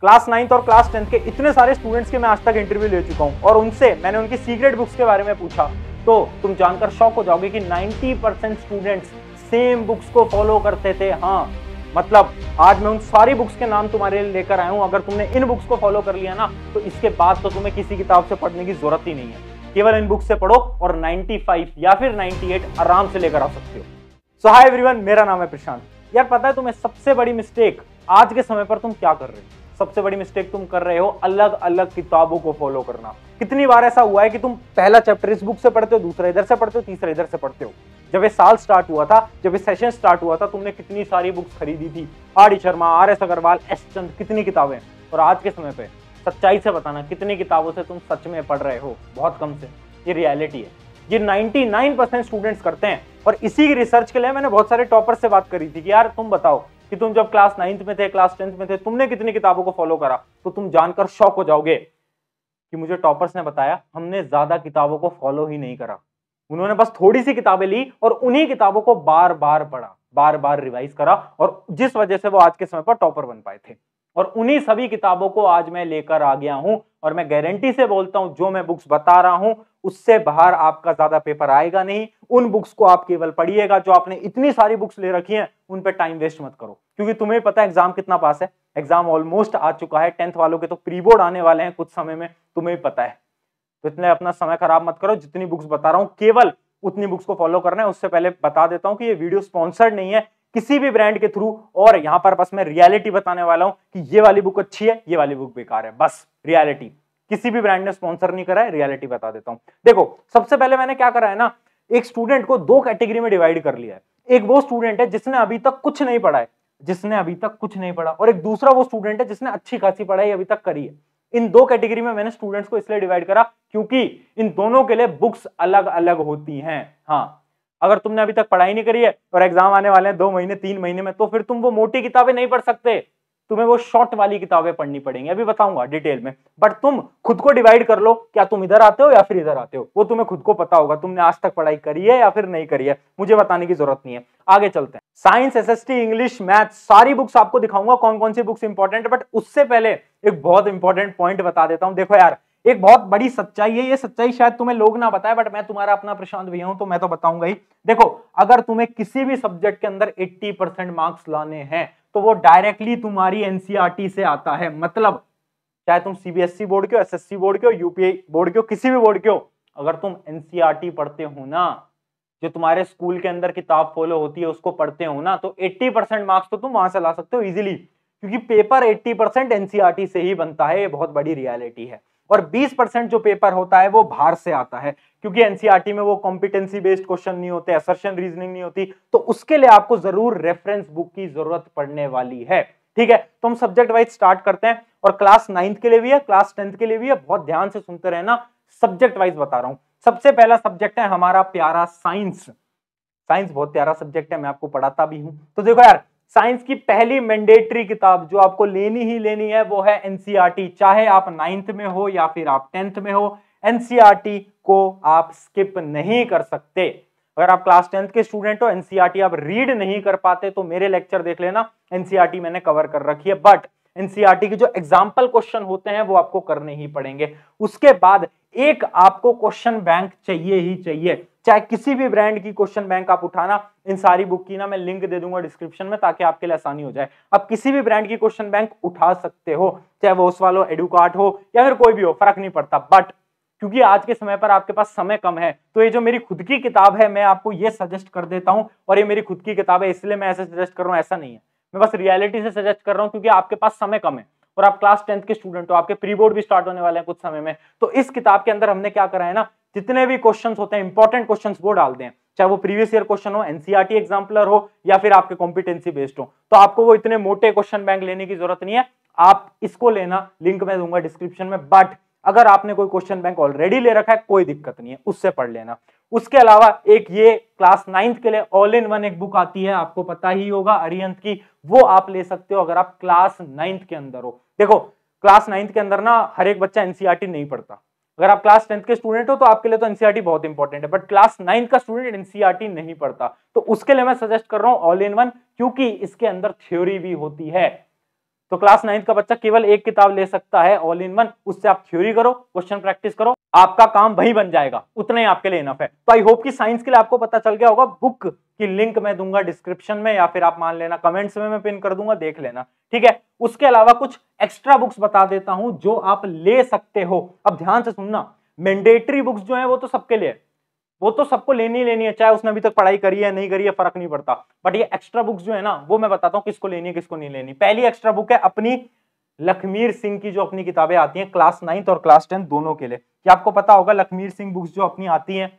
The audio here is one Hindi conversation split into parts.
क्लास नाइन्थ और क्लास टेंथ के इतने सारे स्टूडेंट्स के मैं आज तक इंटरव्यू ले चुका हूँ और उनसे मैंने उनकी सीक्रेट बुक्स के बारे में पूछा तो तुम जानकर शौक हो जाओगे कि 90 परसेंट स्टूडेंट्स सेम बुक्स को फॉलो करते थे हाँ मतलब आज मैं उन सारी बुक्स के नाम तुम्हारे लिए लेकर आया हूँ अगर तुमने इन बुक्स को फॉलो कर लिया ना तो इसके बाद तो तुम्हें किसी किताब से पढ़ने की जरूरत ही नहीं है केवल इन बुक्स से पढ़ो और 95 या फिर 98 आराम से लेकर आ सकते हो सो हाई एवरीवन मेरा नाम है प्रशांत यार पता है तुम्हें सबसे बड़ी मिस्टेक आज के समय पर तुम क्या कर रहे हो सबसे बड़ी मिस्टेक तुम कर रहे हो अलग अलग किताबों को फॉलो करना कितनी बार ऐसा हुआ है कि तुम पहला चैप्टर इस बुक से पढ़ते हो दूसरा इधर से पढ़ते हो तीसरा इधर से पढ़ते हो जब ये साल स्टार्ट हुआ था जब ये सेशन स्टार्ट हुआ था तुमने कितनी सारी बुक्स खरीदी थी R D Sharma R S Aggarwal S Chand कितनी किताबें और आज के समय पर सच्चाई से बताना कितनी किताबों से तुम सच में पढ़ रहे हो बहुत कम से ये रियलिटी है ये 99 परसेंट स्टूडेंट्स करते हैं और इसी रिसर्च के लिए मैंने बहुत सारे टॉपर से बात करी थी कि यार तुम बताओ कि तुम जब क्लास नाइन्थ में थे क्लास टेंथ में थे तुमने कितनी किताबों को फॉलो करा तो तुम जानकर शौक हो जाओगे कि मुझे टॉपर्स ने बताया हमने ज्यादा किताबों को फॉलो ही नहीं करा उन्होंने बस थोड़ी सी किताबें ली और उन्हीं किताबों को बार बार पढ़ा बार बार रिवाइज करा और जिस वजह से वो आज के समय पर टॉपर बन पाए थे और उन्हीं सभी किताबों को आज मैं लेकर आ गया हूं और मैं गारंटी से बोलता हूं जो मैं बुक्स बता रहा हूं उससे बाहर आपका ज्यादा पेपर आएगा नहीं उन बुक्स को आप केवल पढ़िएगा जो आपने इतनी सारी बुक्स ले रखी हैं उन पर टाइम वेस्ट मत करो क्योंकि तुम्हें पता है एग्जाम कितना पास है एग्जाम ऑलमोस्ट आ चुका है टेंथ वालों के तो प्री बोर्ड आने वाले हैं कुछ समय में तुम्हें पता है तो इतने अपना समय खराब मत करो जितनी बुक्स बता रहा हूँ केवल उतनी बुक्स को फॉलो करना है उससे पहले बता देता हूँ कि ये वीडियो स्पॉन्सर्ड नहीं है किसी भी ब्रांड के थ्रू और यहां पर बस मैं रियलिटी बताने वाला हूं कि ये वाली बुक अच्छी है ये वाली बुक बेकार है बस रियलिटी किसी भी ब्रांड ने स्पॉन्सर नहीं करा है रियलिटी बता देता हूं देखो सबसे पहले मैंने क्या करा है ना एक स्टूडेंट को दो कैटेगरी में डिवाइड कर लिया है एक वो स्टूडेंट है जिसने अभी तक कुछ नहीं पढ़ा है जिसने अभी तक कुछ नहीं पढ़ा और एक दूसरा वो स्टूडेंट है जिसने अच्छी खासी पढ़ाई अभी तक करी है इन दो कैटेगरी में मैंने स्टूडेंट्स को इसलिए डिवाइड करा क्योंकि इन दोनों के लिए बुक्स अलग अलग होती हैं हाँ अगर तुमने अभी तक पढ़ाई नहीं करी है और एग्जाम आने वाले हैं दो महीने तीन महीने में तो फिर तुम वो मोटी किताबें नहीं पढ़ सकते तुम्हें वो शॉर्ट वाली किताबें पढ़नी पड़ेंगी अभी बताऊंगा डिटेल में बट तुम खुद को डिवाइड कर लो क्या तुम इधर आते हो या फिर इधर आते हो वो तुम्हें खुद को पता होगा तुमने आज तक पढ़ाई करी है या फिर नहीं करी है मुझे बताने की जरूरत नहीं है आगे चलते हैं science S S T English math सारी बुक्स आपको दिखाऊंगा कौन कौन सी बुक्स इंपॉर्टेंट बट उससे पहले एक बहुत इंपॉर्टेंट पॉइंट बता देता हूँ देखो यार एक बहुत बड़ी सच्चाई है ये सच्चाई शायद तुम्हें लोग ना बताए बट मैं तुम्हारा अपना प्रशांत भैया हूं तो मैं तो बताऊंगा ही देखो अगर तुम्हें किसी भी सब्जेक्ट के अंदर 80 परसेंट मार्क्स लाने हैं तो वो डायरेक्टली तुम्हारी एनसीआरटी e से आता है मतलब चाहे तुम सीबीएसई बोर्ड e के हो एसएससी बोर्ड के हो यूपीए बोर्ड के हो किसी भी बोर्ड के हो अगर तुम एनसीआरटी e पढ़ते हो ना जो तुम्हारे स्कूल के अंदर किताब फॉलो होती है उसको पढ़ते हो ना तो एट्टी परसेंट मार्क्स तो तुम वहां से ला सकते हो इजीली क्योंकि पेपर 80 परसेंट एनसीआरटी से ही बनता है ये बहुत बड़ी रियलिटी है और 20 परसेंट जो पेपर होता है वो बाहर से आता है क्योंकि एनसीईआरटी e में वो कॉम्पिटेंसी बेस्ड क्वेश्चन नहीं होते असर्शन रीजनिंग नहीं होती तो उसके लिए आपको जरूर रेफरेंस बुक की जरूरत पड़ने वाली है ठीक है तो हम सब्जेक्ट वाइज स्टार्ट करते हैं और क्लास नाइन्थ के लिए भी है क्लास टेंथ के लिए भी है बहुत ध्यान से सुनते रहना सब्जेक्ट वाइज बता रहा हूं सबसे पहला सब्जेक्ट है हमारा प्यारा साइंस साइंस बहुत प्यारा सब्जेक्ट है मैं आपको पढ़ाता भी हूं तो देखो यार साइंस की पहली मैंडेटरी किताब जो आपको लेनी ही लेनी है वो है एनसीईआरटी e चाहे आप नाइन्थ में हो या फिर आप टेंथ में हो एनसीईआरटी e को आप स्किप नहीं कर सकते अगर आप क्लास टेंथ के स्टूडेंट हो एनसीईआरटी e आप रीड नहीं कर पाते तो मेरे लेक्चर देख लेना एनसीईआरटी मैंने कवर कर रखी है बट एनसीईआरटी के जो एग्जाम्पल क्वेश्चन होते हैं वो आपको करने ही पड़ेंगे उसके बाद एक आपको क्वेश्चन बैंक चाहिए ही चाहिए चाहे किसी भी ब्रांड की क्वेश्चन बैंक आप उठाना इन सारी बुक की ना मैं लिंक दे दूंगा डिस्क्रिप्शन में ताकि आपके लिए आसानी हो जाए आप किसी भी ब्रांड की क्वेश्चन बैंक उठा सकते हो चाहे वो उस वालो एडुकार्ट हो या फिर कोई भी हो फर्क नहीं पड़ता बट क्योंकि आज के समय पर आपके पास समय कम है तो ये जो मेरी खुद की किताब है मैं आपको ये सजेस्ट कर देता हूँ और ये मेरी खुद की किताब है इसलिए मैं ऐसे सजेस्ट कर रहा हूँ ऐसा नहीं है मैं बस रियलिटी से सजेस्ट कर रहा हूँ क्योंकि आपके पास समय कम है और आप क्लास टेंथ के स्टूडेंट हो आपके प्री बोर्ड भी स्टार्ट होने वाले हैं कुछ समय में तो इस किताब के अंदर हमने क्या करा है ना जितने भी क्वेश्चन होते हैं इंपॉर्टेंट क्वेश्चन वो डालते हैं चाहे वो प्रीवियस ईयर क्वेश्चन हो एनसीआरटी एग्जाम्पलर e हो या फिर आपके कॉम्पिटेंसी बेस्ड हो तो आपको वो इतने मोटे क्वेश्चन बैंक लेने की जरूरत नहीं है आप इसको लेना लिंक मैं दूंगा डिस्क्रिप्शन में बट अगर आपने कोई क्वेश्चन बैंक ऑलरेडी ले रखा है कोई दिक्कत नहीं है उससे पढ़ लेना उसके अलावा एक ये क्लास नाइन्थ के लिए ऑल इन वन एक बुक आती है आपको पता ही होगा अरियंत की वो आप ले सकते हो अगर आप क्लास नाइन्थ के अंदर हो देखो क्लास नाइन्थ के अंदर ना हर एक बच्चा एनसीआरटी e नहीं पढ़ता अगर आप क्लास टेंथ के स्टूडेंट हो तो आपके लिए तो एनसीआरटी e बहुत इंपॉर्टेंट है बट क्लास नाइन्थ का स्टूडेंट एनसीआरटी e नहीं पढ़ता तो उसके लिए मैं सजेस्ट कर रहा हूँ ऑल इन वन क्योंकि इसके अंदर थ्योरी भी होती है तो क्लास नाइन्थ का बच्चा केवल एक किताब ले सकता है ऑल इन वन उससे आप थ्योरी करो क्वेश्चन प्रैक्टिस करो आपका काम वही बन जाएगा उतना ही आपके लिए इनफ है तो आई होप कि साइंस के लिए आपको पता चल गया होगा बुक की लिंक मैं दूंगा डिस्क्रिप्शन में या फिर आप मान लेना कमेंट्स में मैं पिन कर दूंगा देख लेना ठीक है उसके अलावा कुछ एक्स्ट्रा बुक्स बता देता हूं जो आप ले सकते हो अब ध्यान से सुनना मैंडेटरी बुक्स जो है वो तो सबके लिए वो तो सबको लेनी ही लेनी है चाहे उसने अभी तक पढ़ाई करी है नहीं करी है फर्क नहीं पड़ता बट ये एक्स्ट्रा बुक्स जो है ना वो मैं बताता हूँ किसको लेनी है किसको नहीं लेनी पहली एक्स्ट्रा बुक है अपनी लखमीर सिंह की जो अपनी किताबें आती हैं क्लास नाइन्थ और क्लास टेंथ दोनों के लिए क्या आपको पता होगा लखमीर सिंह बुक्स जो अपनी आती हैं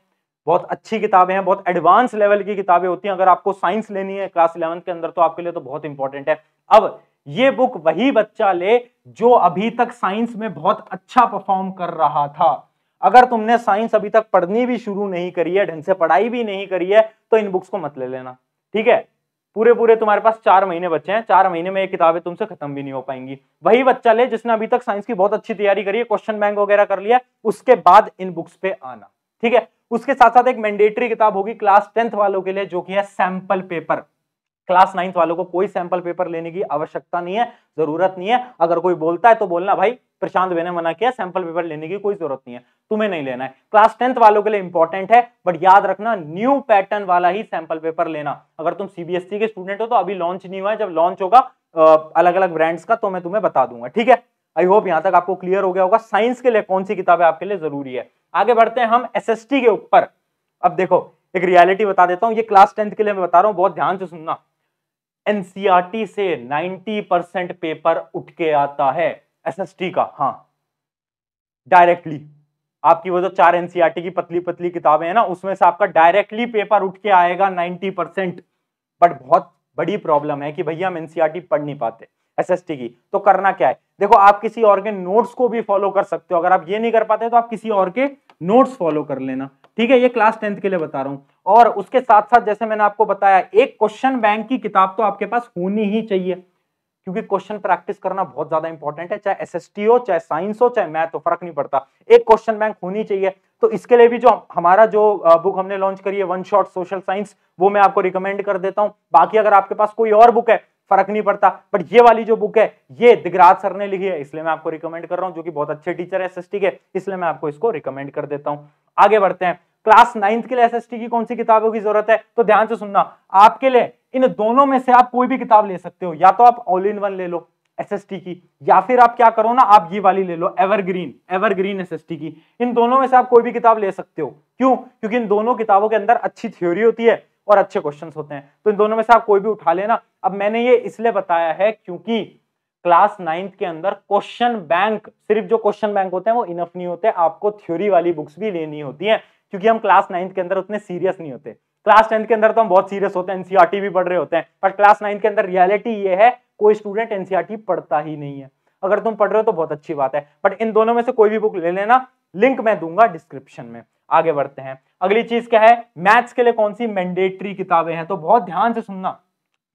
बहुत अच्छी किताबें हैं बहुत एडवांस लेवल की किताबें होती हैं अगर आपको साइंस लेनी है क्लास इलेवंथ के अंदर तो आपके लिए तो बहुत इंपॉर्टेंट है अब ये बुक वही बच्चा ले जो अभी तक साइंस में बहुत अच्छा परफॉर्म कर रहा था अगर तुमने साइंस अभी तक पढ़नी भी शुरू नहीं करी है ढंग से पढ़ाई भी नहीं करी है तो इन बुक्स को मत ले लेना ठीक है पूरे पूरे तुम्हारे पास चार महीने बच्चे हैं चार महीने में ये किताबें तुमसे खत्म भी नहीं हो पाएंगी वही बच्चा ले जिसने अभी तक साइंस की बहुत अच्छी तैयारी करी है क्वेश्चन बैंक वगैरह कर लिया उसके बाद इन बुक्स पे आना ठीक है उसके साथ साथ एक मैंडेटरी किताब होगी क्लास टेंथ वालों के लिए जो कि है सैंपल पेपर क्लास नाइन्थ वालों को कोई सैंपल पेपर लेने की आवश्यकता नहीं है जरूरत नहीं है अगर कोई बोलता है तो बोलना भाई प्रशांत भाई ने मना किया सैंपल पेपर लेने की कोई जरूरत नहीं है तुम्हें नहीं लेना है क्लास टेंथ वालों के लिए इंपॉर्टेंट है बट याद रखना न्यू पैटर्न वाला ही सैंपल पेपर लेना अगर तुम सीबीएसई e के स्टूडेंट हो तो अभी लॉन्च नहीं हुआ है जब लॉन्च होगा अलग अलग ब्रांड्स का तो मैं तुम्हें बता दूंगा ठीक है आई होप यहां तक आपको क्लियर हो गया होगा साइंस के लिए कौन सी किताबें आपके लिए जरूरी है आगे बढ़ते हैं हम एस के ऊपर अब देखो एक रियलिटी बता देता हूं ये क्लास टेंथ के लिए मैं बता रहा हूं बहुत ध्यान से सुनना एनसीआरटी से 90 परसेंट पेपर उठ के आता है एसएसटी का हाँ डायरेक्टली आपकी वो जो चार एनसीआरटी की पतली पतली किताबें हैं ना उसमें से आपका डायरेक्टली पेपर उठ के आएगा 90 परसेंट बट बहुत बड़ी प्रॉब्लम है कि भैया हम एनसीआरटी पढ़ नहीं पाते एसएसटी की तो करना क्या है देखो आप किसी और के नोट्स को भी फॉलो कर सकते हो अगर आप ये नहीं कर पाते तो आप किसी और के नोट्स फॉलो कर लेना ठीक है ये क्लास टेंथ के लिए बता रहा हूँ और उसके साथ साथ जैसे मैंने आपको बताया एक क्वेश्चन बैंक की किताब तो आपके पास होनी ही चाहिए क्योंकि क्वेश्चन प्रैक्टिस करना बहुत ज्यादा इंपॉर्टेंट है चाहे एस हो चाहे साइंस हो चाहे मैथ हो फर्क नहीं पड़ता एक क्वेश्चन बैंक होनी चाहिए तो इसके लिए भी जो हमारा जो बुक हमने लॉन्च करी है वन शॉट सोशल साइंस वो मैं आपको रिकमेंड कर देता हूँ बाकी अगर आपके पास कोई और बुक है फर्क नहीं पड़ता बट ये वाली जो बुक है ये दिगराज सर ने लिखी है इसलिए मैं आपको रिकमेंड कर रहा हूँ जो कि बहुत अच्छे टीचर है एस के इसलिए मैं आपको इसको रिकमेंड कर देता हूँ आगे बढ़ते हैं क्लास नाइन्थ के लिए एस की कौन सी किताबों की जरूरत है तो ध्यान से सुनना आपके लिए इन दोनों में से आप कोई भी किताब ले सकते हो या तो आप ऑल इन वन ले लो एस की या फिर आप क्या करो ना आप ये वाली ले लो एवरग्रीन एवरग्रीन एस की इन दोनों में से आप कोई भी किताब ले सकते हो क्यों क्योंकि इन दोनों किताबों के अंदर अच्छी थ्योरी होती है और अच्छे क्वेश्चन होते हैं तो इन दोनों में से आप कोई भी उठा लेना अब मैंने ये इसलिए बताया है क्योंकि क्लास नाइन्थ के अंदर क्वेश्चन बैंक सिर्फ जो क्वेश्चन बैंक होते हैं वो इनफ नहीं होते आपको थ्योरी वाली बुक्स भी लेनी होती है क्योंकि हम क्लास नाइन्थ के अंदर उतने सीरियस नहीं होते क्लास टेंथ के अंदर तो हम बहुत सीरियस होते हैं एनसीआरटी e भी पढ़ रहे होते हैं पर क्लास नाइन्थ के अंदर रियलिटी ये है कोई स्टूडेंट एनसीआरटी e पढ़ता ही नहीं है अगर तुम पढ़ रहे हो तो बहुत अच्छी बात है बट इन दोनों में से कोई भी बुक ले लेना लिंक मैं दूंगा डिस्क्रिप्शन में आगे बढ़ते हैं अगली चीज क्या है मैथ्स के लिए कौन सी मैंडेटरी किताबें हैं तो बहुत ध्यान से सुनना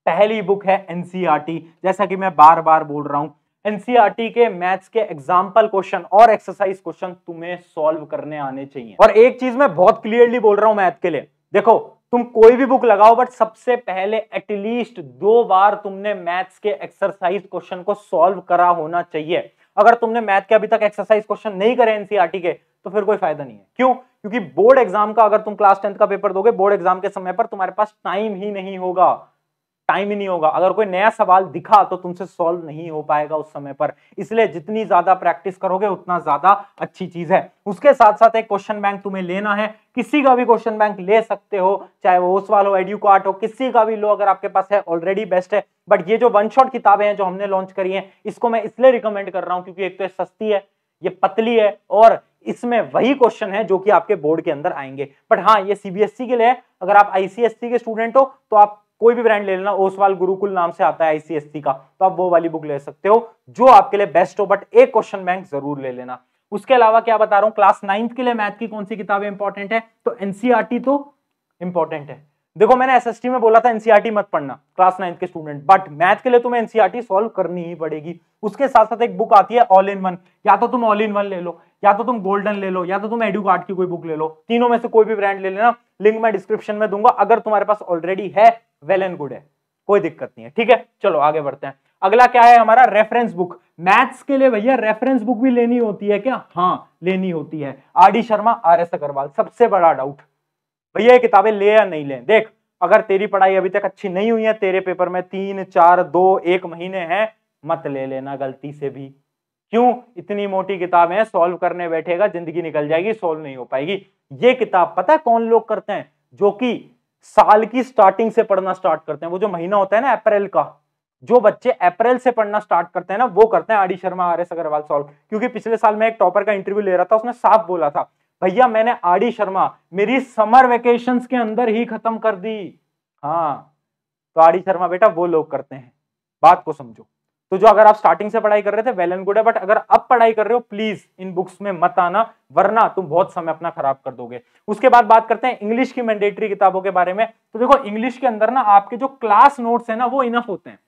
पहली बुक है एनसीईआरटी e जैसा कि मैं बार बार बोल रहा हूं एनसीईआरटी e के मैथ्स के एग्जाम्पल क्वेश्चन और एक्सरसाइज क्वेश्चन तुम्हें सॉल्व करने आने चाहिए और एक चीज मैं बहुत क्लियरली बोल रहा हूं मैथ के लिए देखो तुम कोई भी बुक लगाओ बट सबसे पहले एटलीस्ट दो बार तुमने मैथ्स के एक्सरसाइज क्वेश्चन को सॉल्व करा होना चाहिए अगर तुमने मैथ के अभी तक एक्सरसाइज क्वेश्चन नहीं करे एनसीआरटी e के तो फिर कोई फायदा नहीं है क्यों क्योंकि बोर्ड एग्जाम का अगर तुम क्लास टेंथ का पेपर दोगे बोर्ड एग्जाम के समय पर तुम्हारे पास टाइम ही नहीं होगा टाइम ही नहीं होगा अगर कोई नया सवाल दिखा तो तुमसे सॉल्व नहीं हो पाएगा उस समय पर इसलिए जितनी ज्यादा प्रैक्टिस करोगे उतना ज्यादा अच्छी चीज है उसके साथ साथ एक क्वेश्चन बैंक तुम्हें लेना है किसी का भी क्वेश्चन बैंक ले सकते हो चाहे वो उस वाल हो एड्यू कार्ट हो किसी का भी लो अगर आपके पास है ऑलरेडी बेस्ट है बट ये जो वन शॉर्ट किताबें हैं जो हमने लॉन्च करी है इसको मैं इसलिए रिकमेंड कर रहा हूँ क्योंकि एक तो सस्ती है ये पतली है और इसमें वही क्वेश्चन है जो कि आपके बोर्ड के अंदर आएंगे बट हाँ ये सीबीएसई e के लिए अगर आप आईसीएससी के स्टूडेंट हो तो आप कोई भी ब्रांड ले लेना ओसवाल गुरुकुल नाम से आता है आईसीएससी का तो आप वो वाली बुक ले सकते हो जो आपके लिए बेस्ट हो बट एक क्वेश्चन बैंक जरूर ले लेना उसके अलावा क्या बता रहा हूं क्लास नाइन्थ के लिए मैथ की कौन सी किताबें इंपॉर्टेंट तो e तो है तो एनसीआरटी तो इंपॉर्टेंट है देखो मैंने एस में बोला था एनसीआरटी e मत पढ़ना क्लास नाइन्थ के स्टूडेंट बट मैथ के लिए तुम्हें एनसीआरटी सॉल्व e करनी ही पड़ेगी उसके साथ साथ एक बुक आती है ऑल इन वन या तो तुम ऑल इन वन ले लो या तो तुम गोल्डन ले लो या तो तुम एडुकार्ड की कोई बुक ले लो तीनों में से कोई भी ब्रांड ले लेना लिंक मैं डिस्क्रिप्शन में दूंगा अगर तुम्हारे पास ऑलरेडी है वेल एंड गुड है कोई दिक्कत नहीं है ठीक है चलो आगे बढ़ते हैं अगला क्या है हमारा रेफरेंस बुक मैथ्स के लिए भैया रेफरेंस बुक भी लेनी होती है क्या हाँ लेनी होती है R D Sharma R S Aggarwal सबसे बड़ा डाउट भैया ये किताबें ले या नहीं ले देख अगर तेरी पढ़ाई अभी तक अच्छी नहीं हुई है तेरे पेपर में तीन चार दो एक महीने हैं मत ले लेना गलती से भी क्यों इतनी मोटी किताबें है सॉल्व करने बैठेगा जिंदगी निकल जाएगी सॉल्व नहीं हो पाएगी ये किताब पता है कौन लोग करते हैं जो कि साल की स्टार्टिंग से पढ़ना स्टार्ट करते हैं वो जो महीना होता है ना अप्रैल का जो बच्चे अप्रैल से पढ़ना स्टार्ट करते हैं ना वो करते हैं R D Sharma R S Aggarwal solve क्योंकि पिछले साल में एक टॉपर का इंटरव्यू ले रहा था उसने साफ बोला था भैया मैंने आड़ी शर्मा मेरी समर वेकेशन के अंदर ही खत्म कर दी हाँ तो आड़ी शर्मा बेटा वो लोग करते हैं बात को समझो तो जो अगर आप स्टार्टिंग से पढ़ाई कर रहे थे वेल एंड गुड है बट अगर अब पढ़ाई कर रहे हो प्लीज इन बुक्स में मत आना वरना तुम बहुत समय अपना खराब कर दोगे उसके बाद बात करते हैं इंग्लिश की मैंडेटरी किताबों के बारे में तो देखो इंग्लिश के अंदर ना आपके जो क्लास नोट्स है ना वो इनफ होते हैं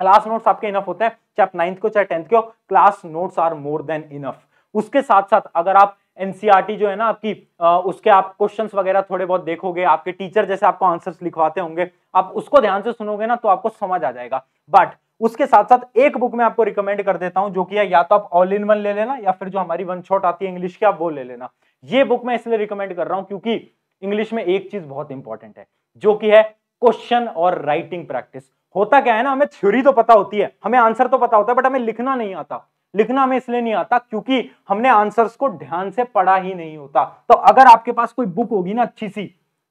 क्लास नोट्स आपके इनफ होते हैं चाहे आप नाइन्थ को चाहे टेंथ के हो class notes are more than enough उसके साथ साथ अगर आप एनसीईआरटी जो है ना आपकी आ, उसके आप क्वेश्चंस वगैरह थोड़े बहुत देखोगे आपके टीचर जैसे आपको आंसर्स लिखवाते होंगे आप उसको ध्यान से सुनोगे ना तो आपको समझ आ जाएगा बट उसके साथ साथ एक बुक में आपको रिकमेंड कर देता हूं जो कि या तो आप ऑल इन वन ले लेना या फिर जो हमारी वन शॉट आती है इंग्लिश की आप वो ले लेना ये बुक मैं इसलिए रिकमेंड कर रहा हूं क्योंकि इंग्लिश में एक चीज बहुत इंपॉर्टेंट है जो कि है क्वेश्चन और राइटिंग प्रैक्टिस होता क्या है ना हमें थ्योरी तो पता होती है हमें आंसर तो पता होता है बट हमें लिखना नहीं आता लिखना हमें इसलिए नहीं आता क्योंकि हमने आंसर्स को ध्यान से पढ़ा ही नहीं होता तो अगर आपके पास कोई बुक होगी ना अच्छी सी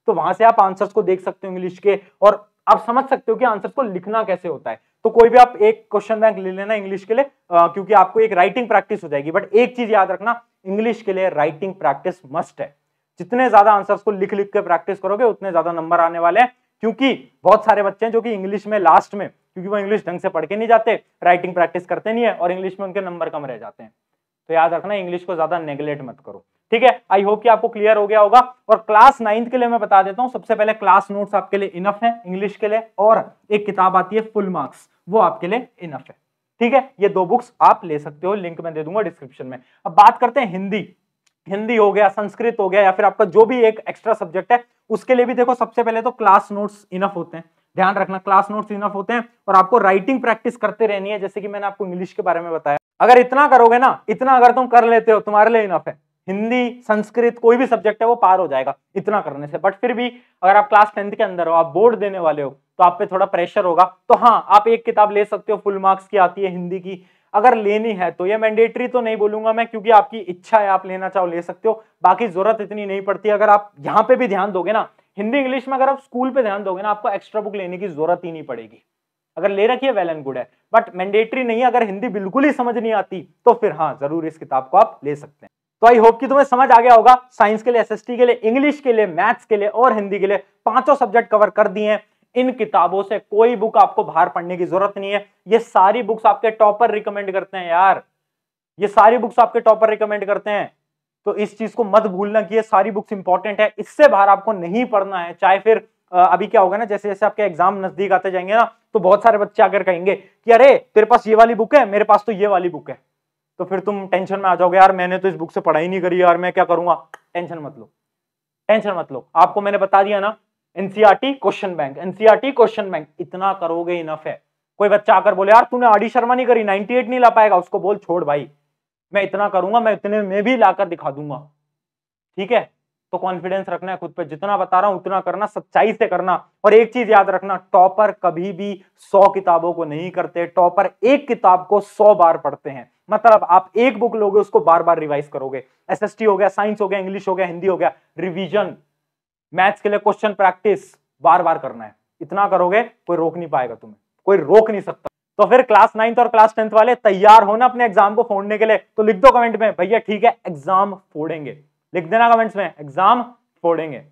तो वहां से आप आंसर्स को देख सकते हो इंग्लिश के और आप समझ सकते हो कि आंसर्स को लिखना कैसे होता है तो कोई भी आप एक क्वेश्चन बैंक ले लेना इंग्लिश के लिए आ, क्योंकि आपको एक राइटिंग प्रैक्टिस हो जाएगी बट एक चीज याद रखना इंग्लिश के लिए राइटिंग प्रैक्टिस मस्ट है जितने ज्यादा आंसर्स को लिख लिख के प्रैक्टिस करोगे उतने ज्यादा नंबर आने वाले हैं क्योंकि बहुत सारे बच्चे हैं जो कि इंग्लिश में लास्ट में क्योंकि वो इंग्लिश ढंग से पढ़ के नहीं जाते राइटिंग प्रैक्टिस करते नहीं है और इंग्लिश में उनके नंबर कम रह जाते हैं तो याद रखना इंग्लिश को ज्यादा नेगलेक्ट मत करो ठीक है आई होप कि आपको क्लियर हो गया होगा और क्लास नाइन्थ के लिए मैं बता देता हूँ सबसे पहले क्लास नोट्स आपके लिए इनफ है इंग्लिश के लिए और एक किताब आती है फुल मार्क्स वो आपके लिए इनफ है ठीक है ये दो बुक्स आप ले सकते हो लिंक मैं दे दूंगा डिस्क्रिप्शन में अब बात करते हैं हिंदी हिंदी हो गया संस्कृत हो गया या फिर आपका जो भी एक एक्स्ट्रा सब्जेक्ट है उसके लिए भी देखो सबसे पहले तो क्लास नोट्स इनफ होते हैं ध्यान रखना क्लास नोट्स इनफ होते हैं और आपको राइटिंग प्रैक्टिस करते रहनी है जैसे कि मैंने आपको इंग्लिश के बारे में बताया अगर इतना करोगे ना इतना अगर तुम कर लेते हो तुम्हारे लिए इनफ है हिंदी संस्कृत कोई भी सब्जेक्ट है वो पार हो जाएगा इतना करने से बट फिर भी अगर आप क्लास टेंथ के अंदर हो आप बोर्ड देने वाले हो तो आप पे थोड़ा प्रेशर होगा तो हाँ आप एक किताब ले सकते हो फुल मार्क्स की आती है हिंदी की अगर लेनी है तो ये मैंडेटरी तो नहीं बोलूंगा मैं क्योंकि आपकी इच्छा है आप लेना चाहो ले सकते हो बाकी जरूरत इतनी नहीं पड़ती अगर आप यहाँ पे भी ध्यान दोगे ना हिंदी इंग्लिश में अगर आप स्कूल पे ध्यान दोगे ना आपको एक्स्ट्रा बुक लेने की जरूरत ही नहीं पड़ेगी अगर ले रखिए वेल एंड गुड है बट मैंडेटरी नहीं है अगर हिंदी बिल्कुल ही समझ नहीं आती तो फिर हाँ जरूर इस किताब को आप ले सकते हैं तो आई होप कि तुम्हें समझ आ गया होगा साइंस के लिए एस के लिए इंग्लिश के लिए मैथ्स के लिए और हिंदी के लिए पांचों सब्जेक्ट कवर कर दिए हैं इन किताबों से कोई बुक आपको बाहर पढ़ने की जरूरत नहीं है ये सारी बुक्स आपके टॉपर रिकमेंड करते हैं यार ये सारी बुक्स आपके टॉपर रिकमेंड करते हैं तो इस चीज को मत भूलना कि ये सारी बुक्स इंपॉर्टेंट है इससे बाहर आपको नहीं पढ़ना है चाहे फिर अभी क्या होगा ना जैसे जैसे आपके एग्जाम नजदीक आते जाएंगे ना तो बहुत सारे बच्चे आकर कहेंगे कि अरे तेरे पास ये वाली बुक है मेरे पास तो ये वाली बुक है तो फिर तुम टेंशन में आ जाओगे यार मैंने तो इस बुक से पढ़ाई नहीं करी यार मैं क्या करूंगा टेंशन मत लो टेंशन मत लो आपको मैंने बता दिया ना NCERT question bank NCERT question bank इतना करोगे इनफ है कोई बच्चा आकर बोले यार तूने आडी शर्मा नहीं करी 98 नहीं ला पाएगा उसको बोल छोड़ भाई मैं इतना करूंगा मैं इतने में भी लाकर दिखा दूंगा ठीक है तो कॉन्फिडेंस रखना है खुद पे जितना बता रहा हूं उतना करना सच्चाई से करना और एक चीज याद रखना टॉपर कभी भी सौ किताबों को नहीं करते टॉपर एक किताब को सौ बार पढ़ते हैं मतलब आप एक बुक लोगे उसको बार बार रिवाइज करोगे एस हो गया साइंस हो गया इंग्लिश हो गया हिंदी हो गया रिविजन मैथ्स के लिए क्वेश्चन प्रैक्टिस बार बार करना है इतना करोगे कोई रोक नहीं पाएगा तुम्हें कोई रोक नहीं सकता तो फिर क्लास नाइन्थ और क्लास टेंथ वाले तैयार हो ना अपने एग्जाम को फोड़ने के लिए तो लिख दो कमेंट में भैया ठीक है एग्जाम फोड़ेंगे लिख देना कमेंट्स में एग्जाम फोड़ेंगे